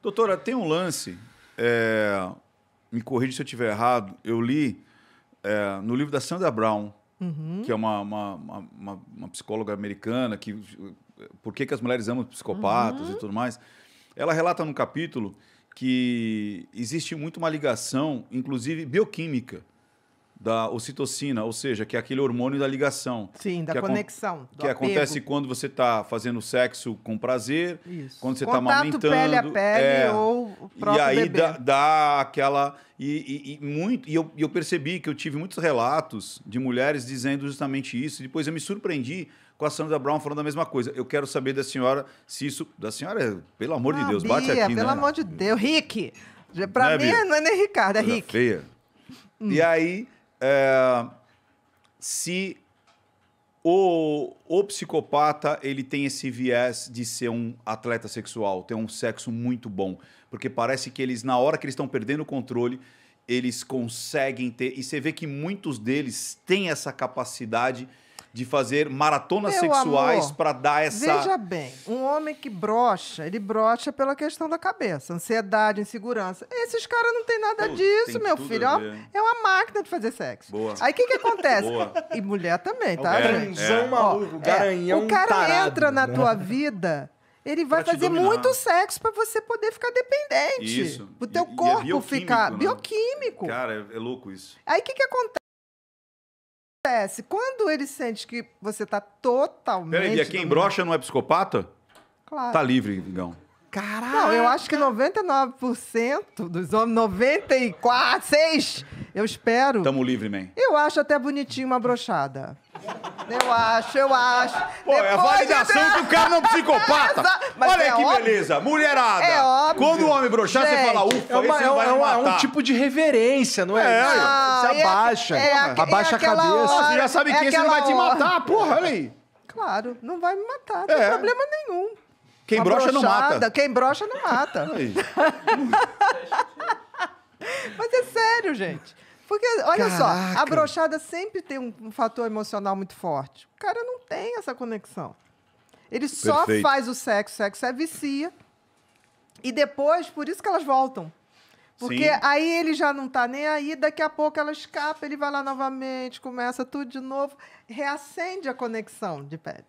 Doutora, tem um lance, é, me corrija se eu estiver errado, eu li é, no livro da Sandra Brown, uhum. que é uma, uma, uma, uma, psicóloga americana, que por que, que as mulheres amam psicopatas uhum. e tudo mais. Ela relata num capítulo que existe muito uma ligação, inclusive bioquímica, da ocitocina, ou seja, que é aquele hormônio da ligação. Sim, da que conexão. que acontece quando você está fazendo sexo com prazer, Isso. quando você está amamentando. pele a pele é, ou o próprio E aí dá, dá, aquela... E, e, e muito, e eu, eu, percebi que eu tive muitos relatos de mulheres dizendo justamente isso. Depois eu me surpreendi com a Sandra Brown falando a mesma coisa. Eu quero saber da senhora se isso... Da senhora, pelo amor ah, de Deus, Bia, bate aqui, pelo né? amor de Deus. Rick! Pra não é, mim, não é nem Ricardo, é Rick. Feia. Hum. E aí é, se o, o, psicopata ele tem esse viés de ser um atleta sexual, ter um sexo muito bom, porque parece que eles na hora que eles estão perdendo o controle eles conseguem ter e você vê que muitos deles têm essa capacidade de fazer maratonas Meu sexuais para dar essa. Veja bem, um homem que brocha, ele brocha pela questão da cabeça, ansiedade, insegurança. Esses caras não tem nada Pô, disso, tem meu filho. É uma máquina de fazer sexo. Boa. Aí o que, que acontece? Boa. E mulher também, tá? É, é. maluco, Ó, garanhão. É, é, o cara entra na né? tua vida ele vai fazer muito sexo para você poder ficar dependente. Isso. O teu e, é corpo e é bioquímico, ficar né? bioquímico. Cara, é, é louco isso. Aí o que, que acontece? acontece? Quando ele sente que você está totalmente. Peraí, e quem brocha não é psicopata? Claro. Tá livre, Igão. Caraca! Não, eu acho que 99% dos homens, 94, 6, eu espero. Tamo livre, man. Eu acho até bonitinho uma brochada. Eu acho, eu acho. Pô, Depois é a validação de... o cara não é psicopata. Olha é que óbvio. beleza. Mulherada. É óbvio. Quando o homem broxar, você fala, ufa, é uma, é, vai matar. É um tipo de reverência, não é? É. Não, você é abaixa. É é abaixa a cabeça. Hora, você já sabe que esse não vai te matar, porra, olha aí. Claro, não vai me matar, não tem problema nenhum. Quem brocha não mata. Quem brocha não mata. Mas é sério, gente. Porque, olha Caraca. só, a brochada sempre tem um fator emocional muito forte. O cara não tem essa conexão. Ele só faz o sexo, o sexo é vicia. E depois, por isso que elas voltam. Porque Sim. aí ele já não tá nem aí, daqui a pouco ela escapa, ele vai lá novamente, começa tudo de novo, reacende a conexão de pele.